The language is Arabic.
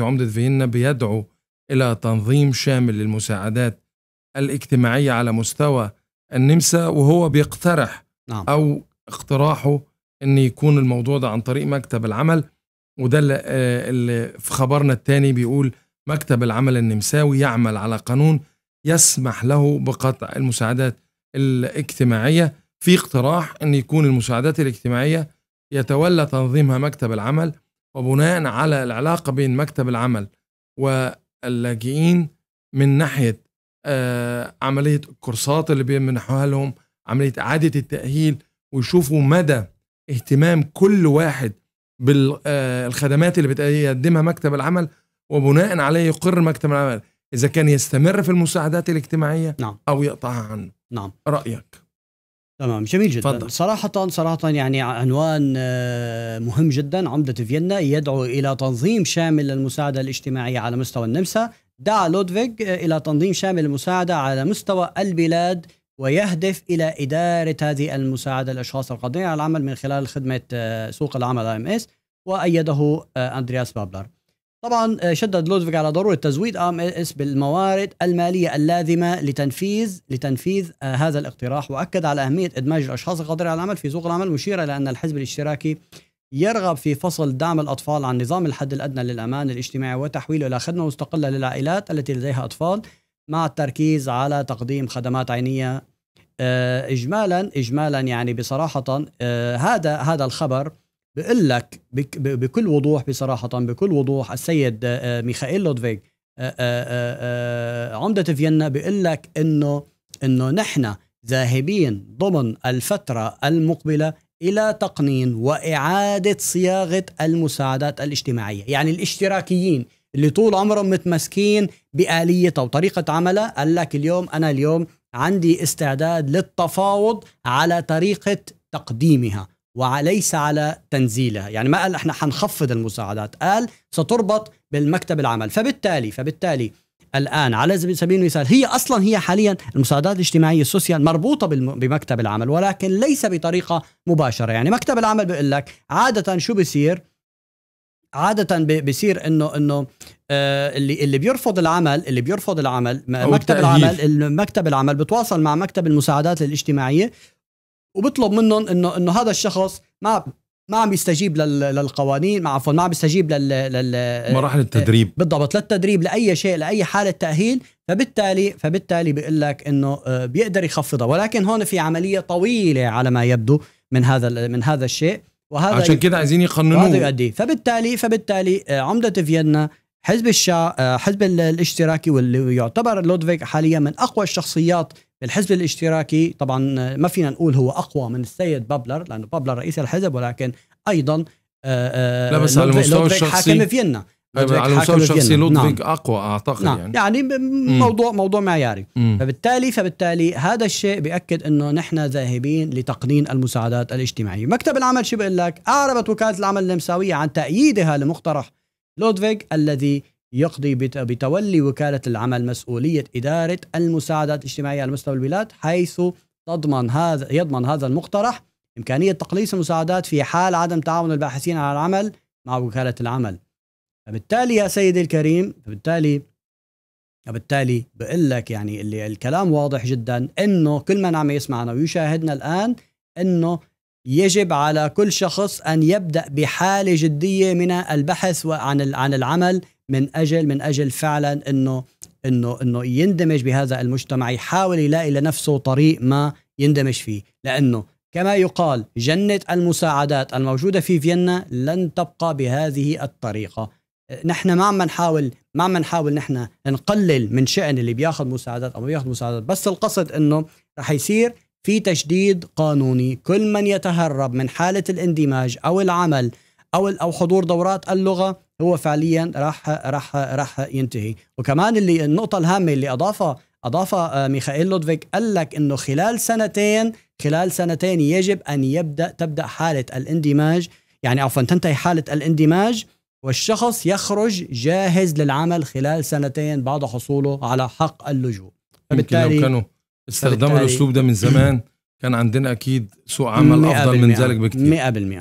عمدة فيينا بيدعو إلى تنظيم شامل للمساعدات الاجتماعية على مستوى النمسا وهو بيقترح نعم. أو اقتراحه أن يكون الموضوع ده عن طريق مكتب العمل وده اللي آه، في خبرنا الثاني بيقول مكتب العمل النمساوي يعمل على قانون يسمح له بقطع المساعدات الاجتماعية في اقتراح أن يكون المساعدات الاجتماعية يتولى تنظيمها مكتب العمل وبناء على العلاقة بين مكتب العمل واللاجئين من ناحية آه، عملية الكورسات اللي بيمنحوها لهم عملية إعادة التأهيل ويشوفوا مدى اهتمام كل واحد بالخدمات آه، اللي بيقدمها مكتب العمل وبناء عليه يقر مكتب العمل إذا كان يستمر في المساعدات الاجتماعية نعم. أو يقطعها عنه نعم. رأيك تمام جميل جدا فضل. صراحة صراحة يعني عنوان آه، مهم جدا عمدة فيينا يدعو إلى تنظيم شامل للمساعدة الاجتماعية على مستوى النمسا دعا لودفيغ إلى تنظيم شامل المساعدة على مستوى البلاد ويهدف إلى إدارة هذه المساعدة للأشخاص القادرين على العمل من خلال خدمة آه، سوق العمل ام اس وأيده آه، أندرياس بابلر طبعا آه، شدد لودفيك على ضروره تزويد ام اس بالموارد الماليه اللازمه لتنفيذ لتنفيذ آه، هذا الاقتراح واكد على اهميه ادماج الاشخاص القادرين على العمل في سوق العمل مشيرا الى ان الحزب الاشتراكي يرغب في فصل دعم الاطفال عن نظام الحد الادنى للامان الاجتماعي وتحويله الى خدمه مستقله للعائلات التي لديها اطفال مع التركيز على تقديم خدمات عينيه آه، اجمالا اجمالا يعني بصراحه هذا هذا الخبر بقول لك بكل وضوح بصراحه بكل وضوح السيد آه، آه، ميخائيل لودفيغ آه، عمده فيينا بقول لك انه انه نحن ذاهبين ضمن الفتره المقبله الى تقنين واعاده صياغه المساعدات الاجتماعيه، يعني الاشتراكيين اللي طول عمرهم متمسكين باليتها وطريقه عملها قال لك اليوم انا اليوم عندي استعداد للتفاوض على طريقه تقديمها وليس على تنزيلها يعني ما قال احنا حنخفض المساعدات قال ستربط بالمكتب العمل فبالتالي فبالتالي الان على سبيل المثال هي اصلا هي حاليا المساعدات الاجتماعيه السوسيال مربوطه بمكتب العمل ولكن ليس بطريقه مباشره يعني مكتب العمل بيقول لك عاده شو بصير عاده بصير انه انه آه، اللي اللي بيرفض العمل اللي بيرفض العمل مكتب العمل مكتب العمل بتواصل مع مكتب المساعدات الاجتماعيه وبطلب منهم انه انه هذا الشخص ما ما عم يستجيب للقوانين ما عفوا ما عم يستجيب لل لل مراحل آه، التدريب بالضبط للتدريب لاي شيء لاي حاله تاهيل فبالتالي فبالتالي بيقول لك انه آه، بيقدر يخفضها ولكن هون في عمليه طويله على ما يبدو من هذا من هذا الشيء وهذا عشان كده عايزين يقننوه فبالتالي فبالتالي آه، عمده فيينا حزب الشا... آه، حزب الاشتراكي واللي يعتبر لودفيك حاليا من اقوى الشخصيات بالحزب الاشتراكي طبعا آه، ما فينا نقول هو اقوى من السيد بابلر لانه بابلر رئيس الحزب ولكن ايضا آه، لا بس على المستوى الشخصي حاكم فيينا على المستوى الشخصي لودفيغ نعم. اقوى اعتقد نعم. يعني يعني موضوع م. موضوع معياري م. فبالتالي فبالتالي هذا الشيء بياكد انه نحن ذاهبين لتقنين المساعدات الاجتماعيه، مكتب العمل شو بيقول لك؟ اعربت وكاله العمل النمساويه عن تاييدها لمقترح لودفيج الذي يقضي بتولي وكالة العمل مسؤولية إدارة المساعدات الاجتماعية على مستوى البلاد حيث تضمن هذا يضمن هذا المقترح إمكانية تقليص المساعدات في حال عدم تعاون الباحثين على العمل مع وكالة العمل فبالتالي يا سيدي الكريم فبالتالي فبالتالي بقول لك يعني اللي الكلام واضح جدا انه كل من عم يسمعنا ويشاهدنا الان انه يجب على كل شخص ان يبدا بحاله جديه من البحث عن عن العمل من اجل من اجل فعلا انه انه انه يندمج بهذا المجتمع يحاول يلاقي لنفسه طريق ما يندمج فيه لانه كما يقال جنه المساعدات الموجوده في فيينا لن تبقى بهذه الطريقه نحن ما عم نحاول ما عم نحاول نحن نقلل من شأن اللي بياخذ مساعدات او بياخذ مساعدات بس القصد انه رح يصير في تشديد قانوني كل من يتهرب من حالة الاندماج أو العمل أو أو حضور دورات اللغة هو فعليا راح راح راح ينتهي وكمان اللي النقطة الهامة اللي أضافها أضافها آه، ميخائيل لودفيك قال لك إنه خلال سنتين خلال سنتين يجب أن يبدأ تبدأ حالة الاندماج يعني عفوا تنتهي حالة الاندماج والشخص يخرج جاهز للعمل خلال سنتين بعد حصوله على حق اللجوء فبالتالي لو كانوا استخدموا الاسلوب ده من زمان كان عندنا اكيد سوق عمل افضل من ذلك بكتير 100%